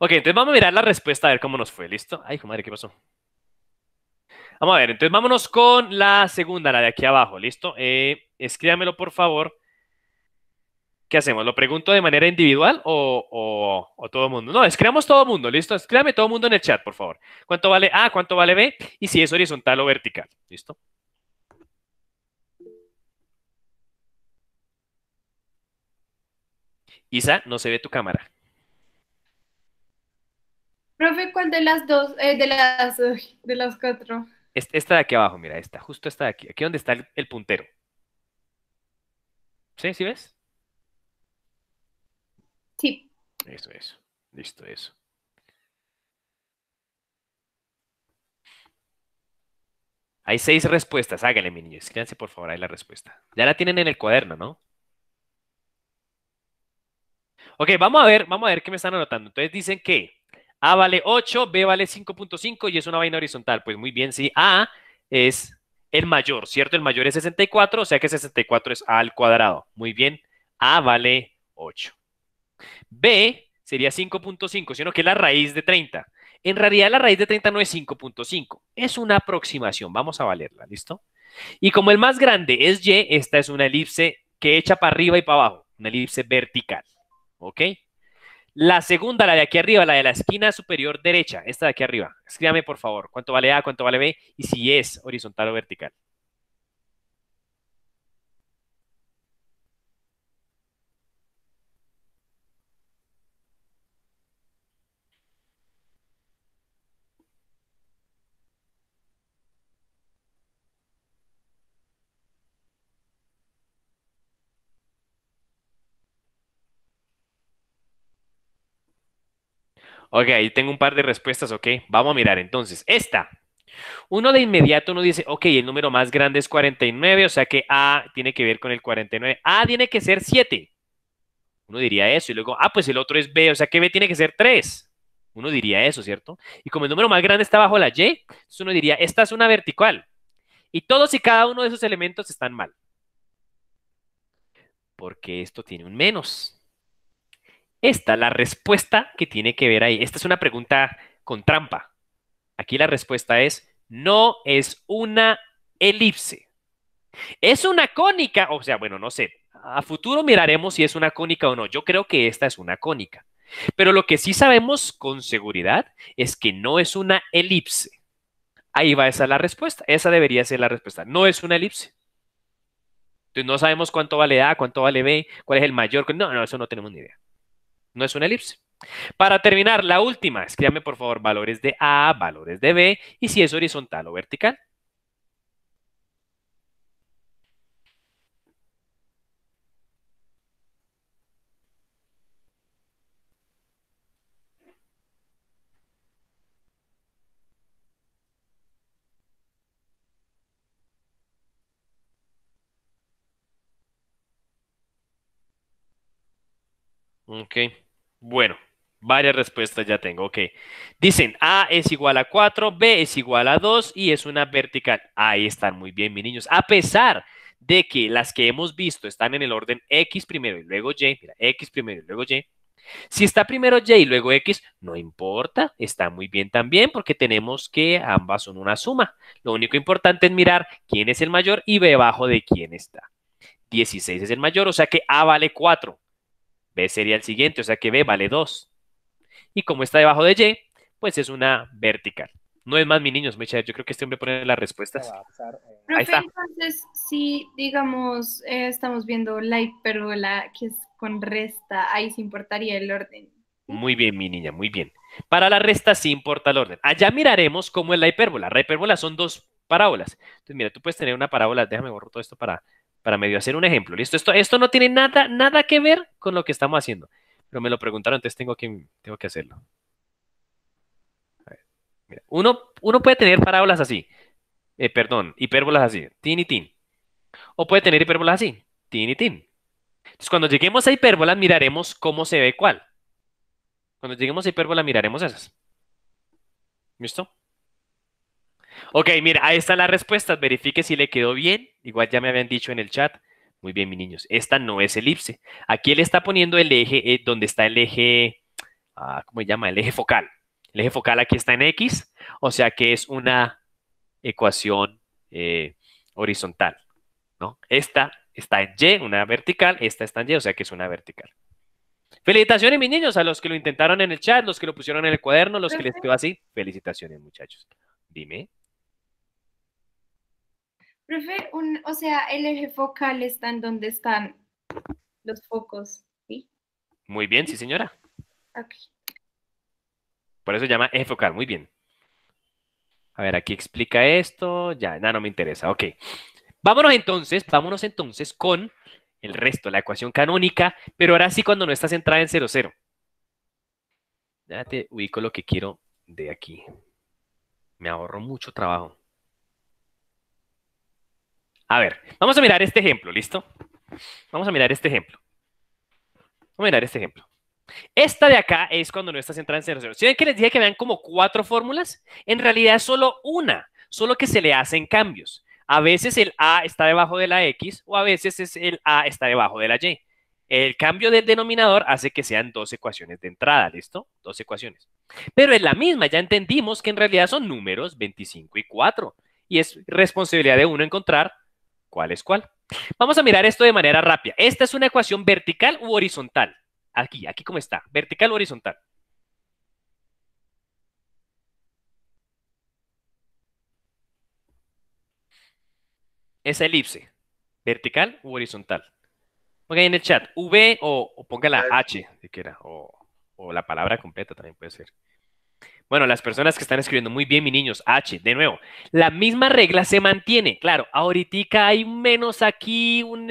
Ok, entonces vamos a mirar la respuesta a ver cómo nos fue, ¿listo? Ay, madre, ¿qué pasó? Vamos a ver, entonces vámonos con la segunda, la de aquí abajo, ¿listo? Eh, escríbamelo, por favor. ¿Qué hacemos? ¿Lo pregunto de manera individual o, todo el mundo? No, escribamos todo el mundo, ¿listo? Escríbame todo el mundo en el chat, por favor. ¿Cuánto vale A? ¿Cuánto vale B? Y si es horizontal o vertical, ¿listo? Isa, no se ve tu cámara. Profe, ¿cuál de las dos, eh, de las, de las cuatro? esta de aquí abajo, mira, esta, justo esta de aquí, aquí donde está el, puntero. ¿Sí? ¿Sí ves? Sí. Eso, eso. Listo, eso. Hay seis respuestas. Háganle, mi niño. Escríbanse, por favor, ahí la respuesta. Ya la tienen en el cuaderno, ¿no? Ok, vamos a ver, vamos a ver qué me están anotando. Entonces dicen que a vale 8, B vale 5.5 y es una vaina horizontal. Pues muy bien, sí. A es el mayor, ¿cierto? El mayor es 64, o sea que 64 es A al cuadrado. Muy bien. A vale 8. B sería 5.5, sino que es la raíz de 30. En realidad la raíz de 30 no es 5.5, es una aproximación. Vamos a valerla, ¿listo? Y como el más grande es Y, esta es una elipse que echa para arriba y para abajo, una elipse vertical. ¿Ok? La segunda, la de aquí arriba, la de la esquina superior derecha, esta de aquí arriba. Escríbame, por favor, cuánto vale A, cuánto vale B y si es horizontal o vertical. Ok, ahí tengo un par de respuestas, ok. Vamos a mirar entonces. Esta. Uno de inmediato uno dice, ok, el número más grande es 49, o sea que A tiene que ver con el 49. A tiene que ser 7. Uno diría eso. Y luego, ah, pues el otro es B, o sea que B tiene que ser 3. Uno diría eso, ¿cierto? Y como el número más grande está bajo la Y, entonces uno diría, esta es una vertical. Y todos y cada uno de esos elementos están mal. Porque esto tiene un menos esta, la respuesta que tiene que ver ahí, esta es una pregunta con trampa. Aquí la respuesta es, no es una elipse. Es una cónica, o sea, bueno, no sé, a futuro miraremos si es una cónica o no. Yo creo que esta es una cónica. Pero lo que sí sabemos con seguridad es que no es una elipse. Ahí va esa la respuesta. Esa debería ser la respuesta. No es una elipse. Entonces no sabemos cuánto vale A, cuánto vale B, cuál es el mayor. No, no, eso no tenemos ni idea no es una elipse. Para terminar, la última, escríbame por favor valores de A, valores de B y si es horizontal o vertical. Ok, bueno, varias respuestas ya tengo. Ok, dicen A es igual a 4, B es igual a 2 y es una vertical. Ahí están muy bien, mis niños. A pesar de que las que hemos visto están en el orden X primero y luego Y, mira, X primero y luego Y. Si está primero Y y luego X, no importa, está muy bien también porque tenemos que ambas son una suma. Lo único importante es mirar quién es el mayor y debajo de quién está. 16 es el mayor, o sea que A vale 4 sería el siguiente, o sea que B vale 2. Y como está debajo de Y, pues es una vertical. No es más, mi niño, yo creo que este hombre pone las respuestas. Eh. Ahí Entonces, si digamos, eh, estamos viendo la hipérbola que es con resta, ahí se importaría el orden. Muy bien, mi niña, muy bien. Para la resta sí importa el orden. Allá miraremos cómo es la hipérbola. La hipérbola son dos parábolas. Entonces, mira, tú puedes tener una parábola, déjame borro todo esto para para medio hacer un ejemplo. ¿Listo? Esto, esto no tiene nada, nada que ver con lo que estamos haciendo. Pero me lo preguntaron, entonces tengo que, tengo que hacerlo. Uno, uno puede tener parábolas así. Eh, perdón, hipérbolas así. Tin y tin. O puede tener hipérbolas así. Tin y tin. Entonces, cuando lleguemos a hipérbolas, miraremos cómo se ve cuál. Cuando lleguemos a hipérbola, miraremos esas. ¿Listo? Ok, mira, ahí están las respuestas. Verifique si le quedó bien. Igual ya me habían dicho en el chat. Muy bien, mis niños. Esta no es elipse. Aquí él está poniendo el eje eh, donde está el eje, ah, ¿cómo se llama? El eje focal. El eje focal aquí está en X, o sea que es una ecuación eh, horizontal. ¿no? Esta está en Y, una vertical, esta está en Y, o sea que es una vertical. Felicitaciones, mis niños, a los que lo intentaron en el chat, los que lo pusieron en el cuaderno, los que les quedó así. Felicitaciones, muchachos. Dime. Profe, un, o sea, el eje focal está en donde están los focos, ¿sí? Muy bien, sí, señora. Ok. Por eso llama eje focal, muy bien. A ver, aquí explica esto, ya, nada, no me interesa, ok. Vámonos entonces, vámonos entonces con el resto, la ecuación canónica, pero ahora sí cuando no estás centrada en 0, 0. Ya te ubico lo que quiero de aquí. Me ahorro mucho trabajo. A ver, vamos a mirar este ejemplo, ¿listo? Vamos a mirar este ejemplo. Vamos a mirar este ejemplo. Esta de acá es cuando no estás en 0, Si ven que les dije que vean como cuatro fórmulas, en realidad es solo una, solo que se le hacen cambios. A veces el A está debajo de la X o a veces es el A está debajo de la Y. El cambio del denominador hace que sean dos ecuaciones de entrada, ¿listo? Dos ecuaciones. Pero es la misma, ya entendimos que en realidad son números 25 y 4. Y es responsabilidad de uno encontrar cuál es cuál. Vamos a mirar esto de manera rápida. Esta es una ecuación vertical u horizontal. Aquí, aquí como está, vertical u horizontal. Esa elipse, vertical u horizontal. Pongan en el chat, V o, o la H, si quiera, o la palabra completa también puede ser. Bueno, las personas que están escribiendo muy bien, mis niños, H, de nuevo, la misma regla se mantiene. Claro, ahorita hay un menos aquí, un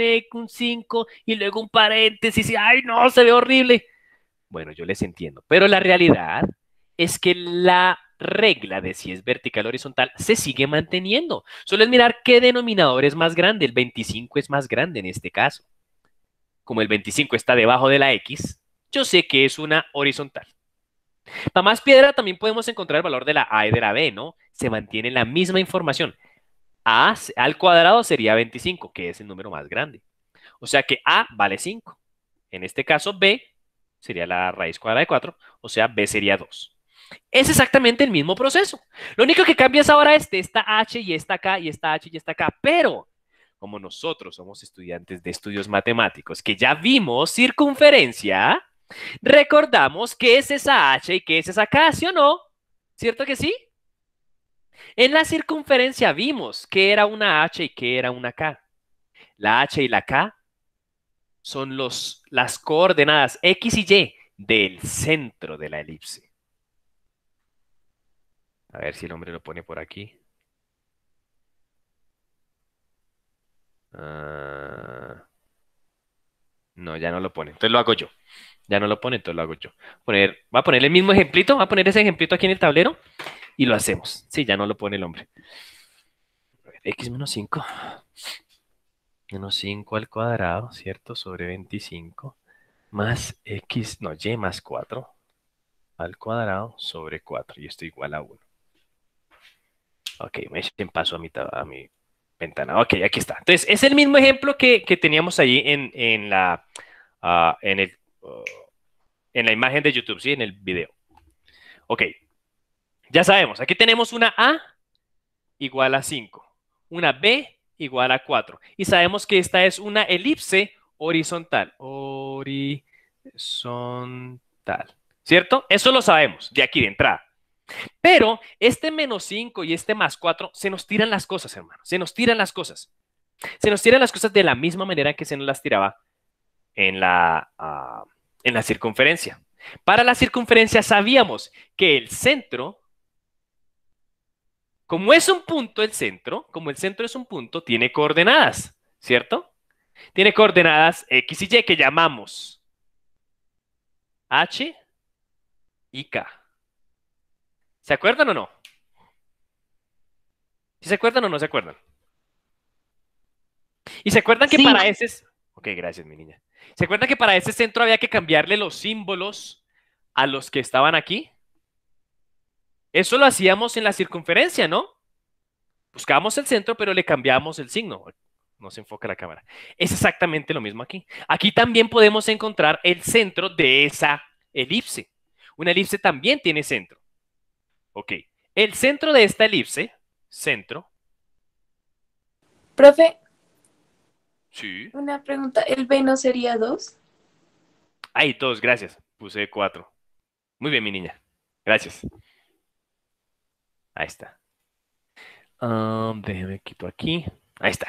5 e, y luego un paréntesis ay, no, se ve horrible. Bueno, yo les entiendo, pero la realidad es que la regla de si es vertical o horizontal se sigue manteniendo. Solo es mirar qué denominador es más grande. El 25 es más grande en este caso. Como el 25 está debajo de la X, yo sé que es una horizontal. Para más Piedra también podemos encontrar el valor de la A y de la B, ¿no? Se mantiene la misma información. A al cuadrado sería 25, que es el número más grande. O sea que A vale 5. En este caso, B sería la raíz cuadrada de 4, o sea, B sería 2. Es exactamente el mismo proceso. Lo único que cambias ahora es esta H y esta K y esta H y esta K, Pero, como nosotros somos estudiantes de estudios matemáticos, que ya vimos circunferencia, Recordamos que es esa H y que es esa K, ¿sí o no? ¿Cierto que sí? En la circunferencia vimos que era una H y que era una K. La H y la K son los, las coordenadas X y Y del centro de la elipse. A ver si el hombre lo pone por aquí. Ah, no, ya no lo pone. Entonces lo hago yo ya no lo pone, entonces lo hago yo. Poner, va a poner el mismo ejemplito, va a poner ese ejemplito aquí en el tablero y lo hacemos. Sí, ya no lo pone el hombre. X menos 5. Menos 5 al cuadrado, ¿cierto? Sobre 25. Más X, no, Y más 4 al cuadrado sobre 4. Y esto igual a 1. Ok, me echen paso a mi, a mi ventana. Ok, aquí está. Entonces, es el mismo ejemplo que, teníamos allí en, en la, ah, en el en la imagen de YouTube, sí, en el video. Ok, ya sabemos, aquí tenemos una A igual a 5, una B igual a 4, y sabemos que esta es una elipse horizontal, horizontal, ¿cierto? Eso lo sabemos de aquí de entrada. Pero este menos 5 y este más 4 se nos tiran las cosas, hermano, se nos tiran las cosas. Se nos tiran las cosas de la misma manera que se nos las tiraba en la... Ah, en la circunferencia. Para la circunferencia sabíamos que el centro, como es un punto el centro, como el centro es un punto, tiene coordenadas, ¿cierto? Tiene coordenadas X y Y que llamamos H y K. ¿Se acuerdan o no? se acuerdan o no se acuerdan? Y se acuerdan que para ese es Ok, gracias, mi niña. ¿Se acuerdan que para ese centro había que cambiarle los símbolos a los que estaban aquí? Eso lo hacíamos en la circunferencia, ¿no? Buscábamos el centro, pero le cambiamos el signo. No se enfoca la cámara. Es exactamente lo mismo aquí. Aquí también podemos encontrar el centro de esa elipse. Una elipse también tiene centro. Ok. El centro de esta elipse, centro. Profe, una pregunta, ¿el B no sería 2? Ay, todos gracias. Puse 4. Muy bien, mi niña. Gracias. Ahí está. Um, déjame quitar quito aquí. Ahí está.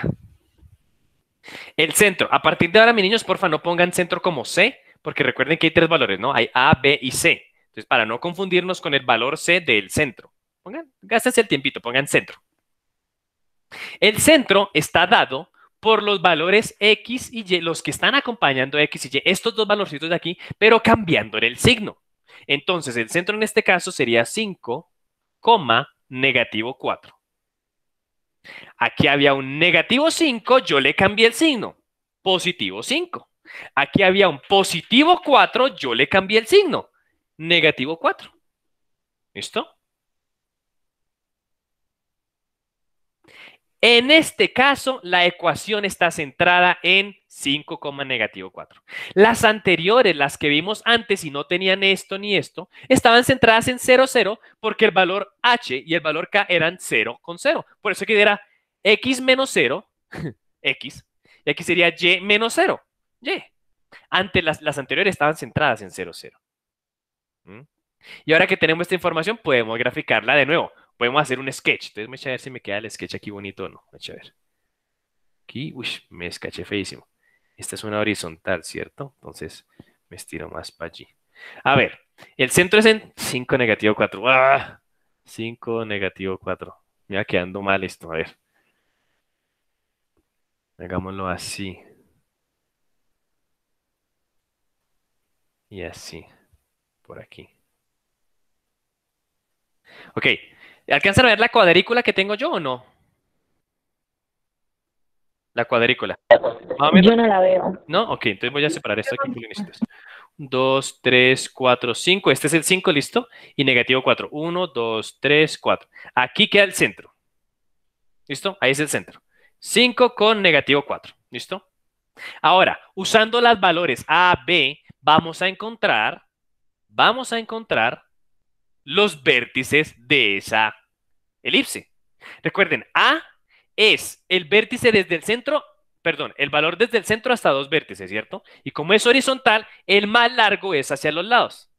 El centro. A partir de ahora, mi niños, porfa, no pongan centro como C, porque recuerden que hay tres valores, ¿no? Hay A, B y C. Entonces, para no confundirnos con el valor C del centro, pongan, gástense el tiempito, pongan centro. El centro está dado por los valores X y Y, los que están acompañando X y Y, estos dos valorcitos de aquí, pero cambiándole el signo. Entonces, el centro en este caso sería 5, negativo 4. Aquí había un negativo 5, yo le cambié el signo, positivo 5. Aquí había un positivo 4, yo le cambié el signo, negativo 4. ¿Listo? En este caso, la ecuación está centrada en 5, negativo 4. Las anteriores, las que vimos antes y no tenían esto ni esto, estaban centradas en 0, 0 porque el valor h y el valor k eran 0 con 0. Por eso que era x menos 0, x, y aquí sería y menos 0, y. Antes las, anteriores estaban centradas en 0, 0. ¿Mm? Y ahora que tenemos esta información, podemos graficarla de nuevo podemos hacer un sketch. Entonces me echa a ver si me queda el sketch aquí bonito o no. Me echa a ver. Aquí, uy, me escaché feísimo. Esta es una horizontal, ¿cierto? Entonces me estiro más para allí. A ver, el centro es en 5 negativo 4. 5 ¡Ah! negativo 4. Me va quedando mal esto, a ver. Hagámoslo así. Y así. Por aquí. Ok, ¿alcanzan a ver la cuadrícula que tengo yo o no? La cuadrícula. Yo no la veo. No, ok, entonces voy a separar esto aquí. 2, 3, 4, 5. Este es el 5, listo. Y negativo 4. 1, 2, 3, 4. Aquí queda el centro. ¿Listo? Ahí es el centro. 5 con negativo 4. ¿Listo? Ahora, usando los valores A, B, vamos a encontrar, vamos a encontrar los vértices de esa elipse. Recuerden, A es el vértice desde el centro, perdón, el valor desde el centro hasta dos vértices, ¿cierto? Y como es horizontal, el más largo es hacia los lados.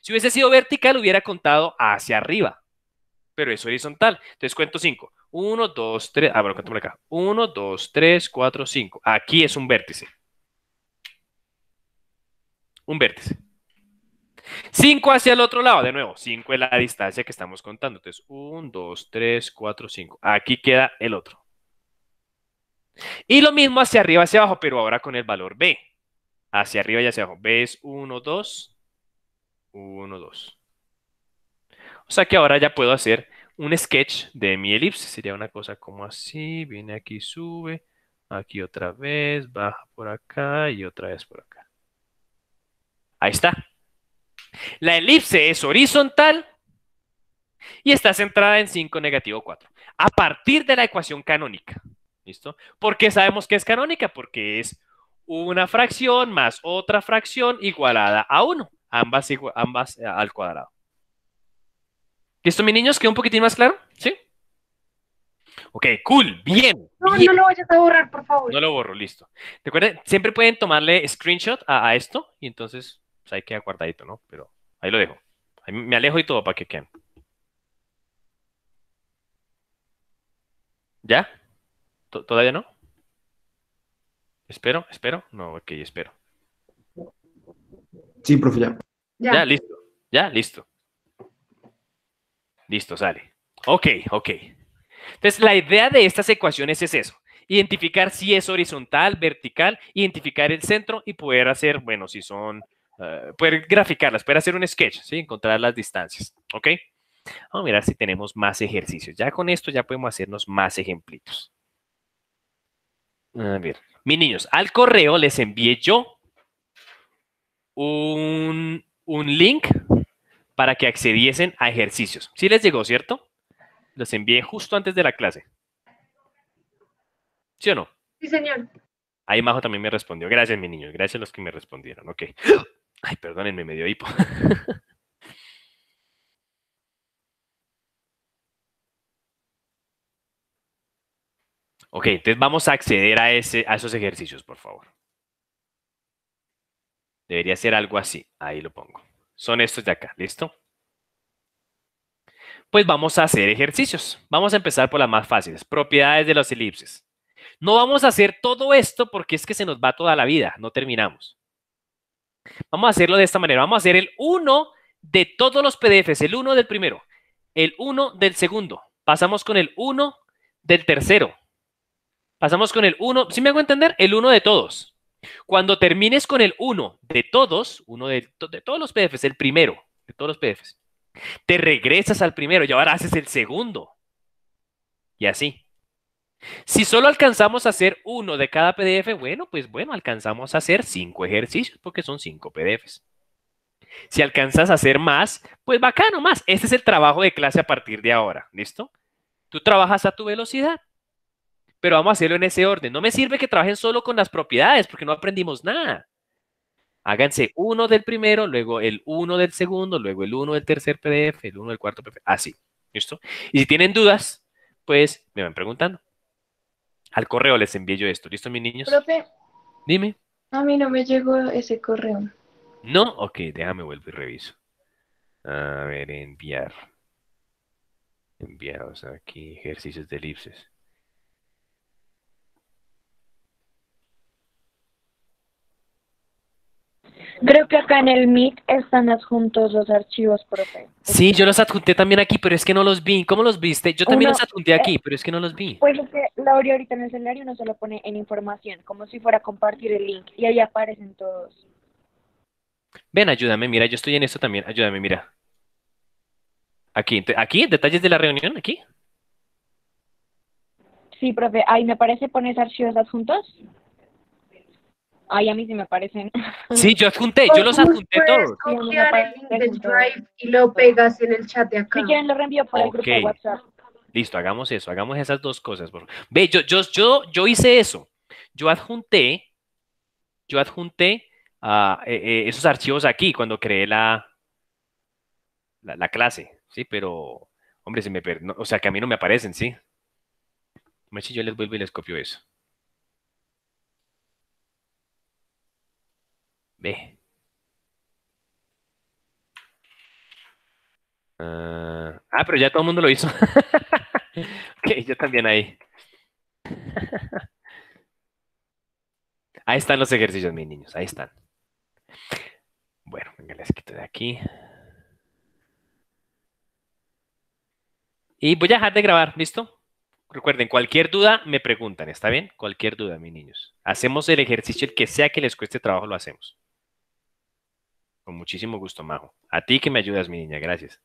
Si hubiese sido vertical, hubiera contado hacia arriba, pero es horizontal. Entonces cuento 5. 1, 2, 3, ah, bueno, cuento por acá. 1, 2, 3, 4, 5. Aquí es un vértice. Un vértice. 5 hacia el otro lado, de nuevo, 5 es la distancia que estamos contando. Entonces, 1, 2, 3, 4, 5. Aquí queda el otro. Y lo mismo hacia arriba, hacia abajo, pero ahora con el valor B. Hacia arriba y hacia abajo. B es 1, 2, 1, 2. O sea que ahora ya puedo hacer un sketch de mi elipse. Sería una cosa como así, viene aquí, sube, aquí otra vez, baja por acá y otra vez por acá. Ahí está. La elipse es horizontal y está centrada en 5 negativo 4, a partir de la ecuación canónica. ¿Listo? ¿Por qué sabemos que es canónica? Porque es una fracción más otra fracción igualada a 1, ambas, ambas eh, al cuadrado. ¿Listo, mi niños? ¿Quedó un poquitín más claro? ¿Sí? Ok, cool, bien. No, no lo vayas a borrar, por favor. No lo borro, listo. Recuerden, siempre pueden tomarle screenshot a esto y entonces hay que queda guardadito, ¿no? Pero ahí lo dejo. me alejo y todo para que queden. ¿Ya? ¿Todavía no? ¿Espero? ¿Espero? No, ok, espero. Sí, profe, ya. Ya, ya listo. Ya, listo. Listo, sale. Ok, ok. Entonces, la idea de estas ecuaciones es eso. Identificar si es horizontal, vertical, identificar el centro y poder hacer, bueno, si son eh, poder graficarlas, poder hacer un sketch, ¿sí? encontrar las distancias. ¿Ok? Vamos a mirar si tenemos más ejercicios. Ya con esto ya podemos hacernos más ejemplitos. A ver, mis niños, al correo les envié yo un, un link para que accediesen a ejercicios. Sí les llegó, ¿cierto? Los envié justo antes de la clase. ¿Sí o no? Sí, señor. Ahí Majo también me respondió. Gracias, mi niño. Gracias a los que me respondieron. Ok. Ay, perdónenme, medio hipo. ok, entonces vamos a acceder a, ese, a esos ejercicios, por favor. Debería ser algo así. Ahí lo pongo. Son estos de acá, ¿listo? Pues vamos a hacer ejercicios. Vamos a empezar por las más fáciles. Propiedades de las elipses. No vamos a hacer todo esto porque es que se nos va toda la vida. No terminamos. Vamos a hacerlo de esta manera. Vamos a hacer el 1 de todos los PDFs, el 1 del primero, el 1 del segundo. Pasamos con el 1 del tercero. Pasamos con el 1, ¿sí me hago entender? El 1 de todos. Cuando termines con el 1 de todos, uno de, todos los PDFs, el primero, de todos los PDFs, te regresas al primero y ahora haces el segundo. Y así. Si solo alcanzamos a hacer uno de cada PDF, bueno, pues bueno, alcanzamos a hacer cinco ejercicios porque son cinco PDFs. Si alcanzas a hacer más, pues bacano más. Este es el trabajo de clase a partir de ahora, ¿listo? Tú trabajas a tu velocidad, pero vamos a hacerlo en ese orden. No me sirve que trabajen solo con las propiedades porque no aprendimos nada. Háganse uno del primero, luego el uno del segundo, luego el uno del tercer PDF, el uno del cuarto PDF, así, ¿listo? Y si tienen dudas, pues me van preguntando. Al correo les envié yo esto. ¿Listo, mis niños? Profe. Dime. A mí no me llegó ese correo. ¿No? Ok, déjame vuelvo y reviso. A ver, enviar. Enviados aquí, ejercicios de elipses. Creo que acá en el Meet están adjuntos los archivos, profe. Sí, yo los adjunté también aquí, pero es que no los vi. ¿Cómo los viste? Yo también los adjunté aquí, eh, pero es que no los vi. Pues es que la ahorita en el escenario no se lo pone en información, como si fuera compartir el link, y ahí aparecen todos. Ven, ayúdame, mira, yo estoy en esto también, ayúdame, mira. Aquí, aquí, detalles de la reunión, aquí. Sí, profe, ahí me parece pones archivos adjuntos. Ay, a mí sí me aparecen. Sí, yo adjunté, yo los pues, adjunté pues, todos. Copiar el link del Drive y lo pegas en el chat de acá. Si quieren lo reenvío para el grupo de WhatsApp. Listo, hagamos eso, hagamos esas dos cosas. Ve, yo, yo, yo, yo hice eso. Yo adjunté, yo adjunté ah, eh, eh, esos archivos aquí cuando creé la, la, clase, ¿sí? Pero, hombre, se me o sea, que a mí no me aparecen, ¿sí? yo les vuelvo y les copio eso. Ve. Ah, ah, pero ya todo el mundo lo hizo. ok, yo también ahí. ahí están los ejercicios, mis niños, ahí están. Bueno, venga, les quito de aquí. Y voy a dejar de grabar, ¿listo? Recuerden, cualquier duda me preguntan, ¿está bien? Cualquier duda, mis niños. Hacemos el ejercicio, el que sea que les cueste trabajo, lo hacemos. Con muchísimo gusto, Majo. A ti que me ayudas, mi niña. Gracias.